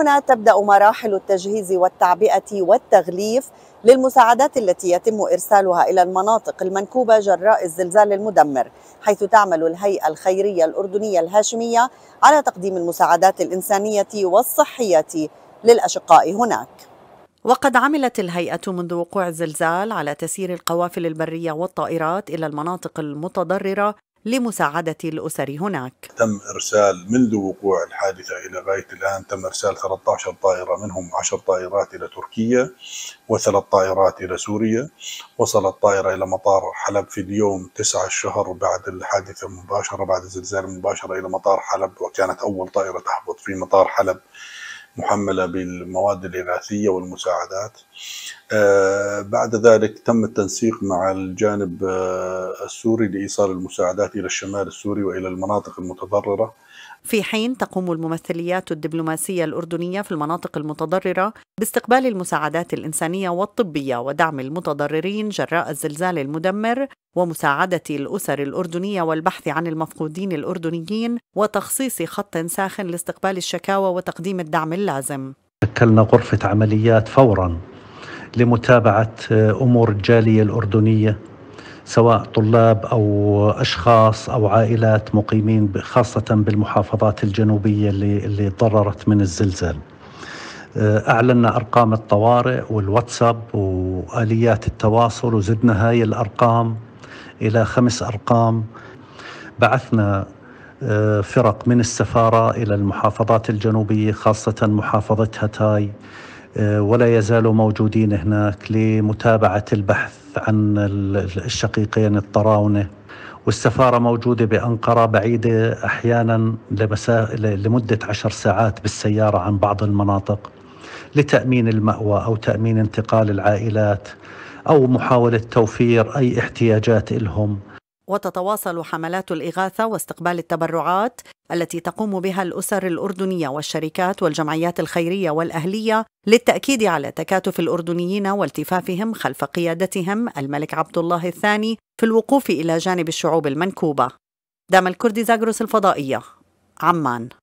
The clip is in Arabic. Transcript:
هنا تبدأ مراحل التجهيز والتعبئة والتغليف للمساعدات التي يتم إرسالها إلى المناطق المنكوبة جراء الزلزال المدمر حيث تعمل الهيئة الخيرية الأردنية الهاشمية على تقديم المساعدات الإنسانية والصحية للأشقاء هناك وقد عملت الهيئة منذ وقوع الزلزال على تسيير القوافل البرية والطائرات إلى المناطق المتضررة لمساعدة الأسر هناك تم إرسال منذ وقوع الحادثة إلى غاية الآن تم إرسال 13 طائرة منهم 10 طائرات إلى تركيا وثلاث طائرات إلى سوريا وصلت طائرة إلى مطار حلب في اليوم 9 الشهر بعد الحادثة مباشرة بعد الزلزال مباشرة إلى مطار حلب وكانت أول طائرة تهبط في مطار حلب محملة بالمواد الإغاثية والمساعدات آه، بعد ذلك تم التنسيق مع الجانب آه، السوري لإيصال المساعدات إلى الشمال السوري وإلى المناطق المتضررة في حين تقوم الممثليات الدبلوماسية الأردنية في المناطق المتضررة باستقبال المساعدات الإنسانية والطبية ودعم المتضررين جراء الزلزال المدمر ومساعدة الأسر الأردنية والبحث عن المفقودين الأردنيين وتخصيص خط ساخن لاستقبال الشكاوى وتقديم الدعم اللازم شكلنا غرفة عمليات فورا لمتابعة أمور الجالية الأردنية سواء طلاب أو أشخاص أو عائلات مقيمين خاصة بالمحافظات الجنوبية اللي, اللي تضررت من الزلزال آه، أعلنا أرقام الطوارئ والواتساب وآليات التواصل وزدنا هاي الأرقام إلى خمس أرقام بعثنا آه، فرق من السفارة إلى المحافظات الجنوبية خاصة محافظة هتاي آه، ولا يزالوا موجودين هناك لمتابعة البحث عن الشقيقين الطراونة والسفارة موجودة بأنقرة بعيدة أحيانا لمسا... لمدة عشر ساعات بالسيارة عن بعض المناطق لتأمين المأوى أو تأمين انتقال العائلات أو محاولة توفير أي احتياجات لهم وتتواصل حملات الإغاثة واستقبال التبرعات التي تقوم بها الأسر الأردنية والشركات والجمعيات الخيرية والأهلية للتأكيد على تكاتف الأردنيين والتفافهم خلف قيادتهم الملك عبد الله الثاني في الوقوف إلى جانب الشعوب المنكوبة دام الكردي زاغروس الفضائية عمان